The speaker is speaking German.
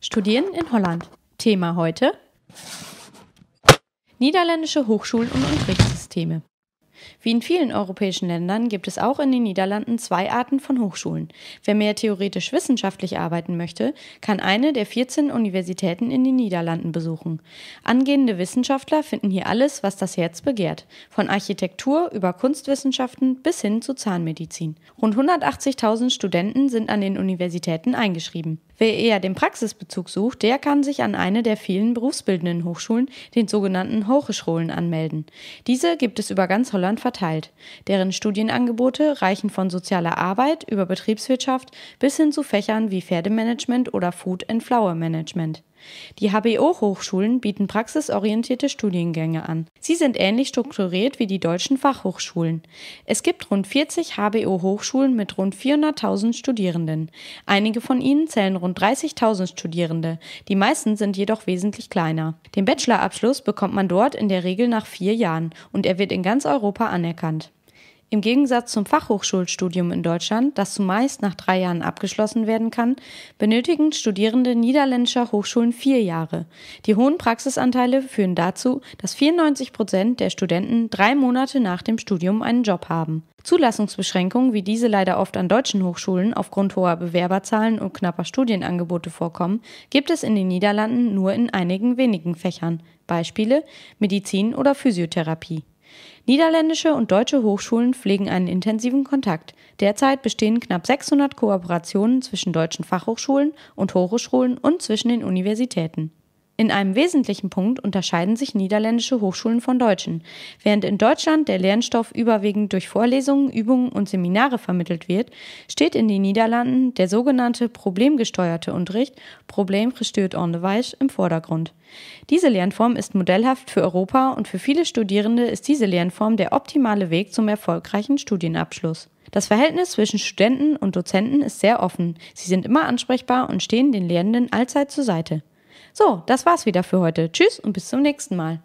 Studieren in Holland. Thema heute: Niederländische Hochschulen und Unterrichtssysteme. Wie in vielen europäischen Ländern gibt es auch in den Niederlanden zwei Arten von Hochschulen. Wer mehr theoretisch wissenschaftlich arbeiten möchte, kann eine der 14 Universitäten in den Niederlanden besuchen. Angehende Wissenschaftler finden hier alles, was das Herz begehrt, von Architektur über Kunstwissenschaften bis hin zu Zahnmedizin. Rund 180.000 Studenten sind an den Universitäten eingeschrieben. Wer eher den Praxisbezug sucht, der kann sich an eine der vielen berufsbildenden Hochschulen, den sogenannten Hochschulen, anmelden. Diese gibt es über ganz Holland verteilt. Deren Studienangebote reichen von sozialer Arbeit über Betriebswirtschaft bis hin zu Fächern wie Pferdemanagement oder Food and Flower Management. Die HBO-Hochschulen bieten praxisorientierte Studiengänge an. Sie sind ähnlich strukturiert wie die deutschen Fachhochschulen. Es gibt rund 40 HBO-Hochschulen mit rund 400.000 Studierenden. Einige von ihnen zählen rund 30.000 Studierende, die meisten sind jedoch wesentlich kleiner. Den Bachelorabschluss bekommt man dort in der Regel nach vier Jahren und er wird in ganz Europa anerkannt. Im Gegensatz zum Fachhochschulstudium in Deutschland, das zumeist nach drei Jahren abgeschlossen werden kann, benötigen Studierende niederländischer Hochschulen vier Jahre. Die hohen Praxisanteile führen dazu, dass 94 Prozent der Studenten drei Monate nach dem Studium einen Job haben. Zulassungsbeschränkungen, wie diese leider oft an deutschen Hochschulen aufgrund hoher Bewerberzahlen und knapper Studienangebote vorkommen, gibt es in den Niederlanden nur in einigen wenigen Fächern. Beispiele Medizin oder Physiotherapie. Niederländische und deutsche Hochschulen pflegen einen intensiven Kontakt. Derzeit bestehen knapp 600 Kooperationen zwischen deutschen Fachhochschulen und Hochschulen und zwischen den Universitäten in einem wesentlichen Punkt unterscheiden sich niederländische Hochschulen von deutschen. Während in Deutschland der Lernstoff überwiegend durch Vorlesungen, Übungen und Seminare vermittelt wird, steht in den Niederlanden der sogenannte problemgesteuerte Unterricht, probleemgestuurd onderwijs, im Vordergrund. Diese Lernform ist modellhaft für Europa und für viele Studierende ist diese Lernform der optimale Weg zum erfolgreichen Studienabschluss. Das Verhältnis zwischen Studenten und Dozenten ist sehr offen. Sie sind immer ansprechbar und stehen den Lernenden allzeit zur Seite. So, das war's wieder für heute. Tschüss und bis zum nächsten Mal.